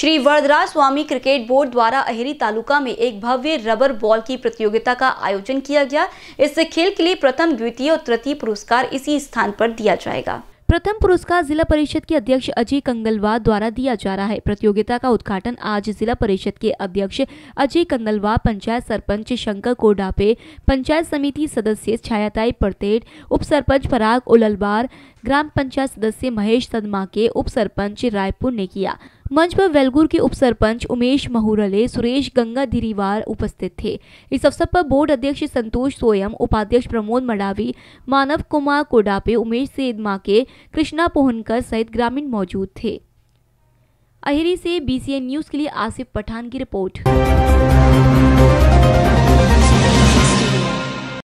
Shri Varadaraj Swami cricket board द्वारा अहेरी तालुका में एक भव्य रबर बॉल की प्रतियोगिता का आयोजन किया गया इस खेल के लिए प्रथम द्वितीय और तृतीय पुरस्कार इसी स्थान पर दिया जाएगा प्रथम पुरस्कार जिला परिषद के अध्यक्ष अजय कंगलवार द्वारा दिया जा रहा है प्रतियोगिता का उद्घाटन आज जिला परिषद के अध्यक्ष अजय कंगलवार पंचायत सरपंच शंकर कोडापे पंचायत समिति सदस्य छायाताई परतेट उप सरपंच फराग उललवार ग्राम पंचायत सदस्य महेश सदमा के उप सरपंच रायपुर ने किया मंच पर वेलगुर के उप सरपंच उमेश महुरले सुरेश गंगा धीरीवार उपस्थित थे इस अवसर पर बोर्ड अध्यक्ष संतोष सोयम उपाध्यक्ष प्रमोद मडावी मानव कुमार कोडापे उमेश सेदमाके कृष्णा पोहनकर सहित ग्रामीण मौजूद थे अहिरी से बीसीएन न्यूज़ के लिए आसिफ पठान की रिपोर्ट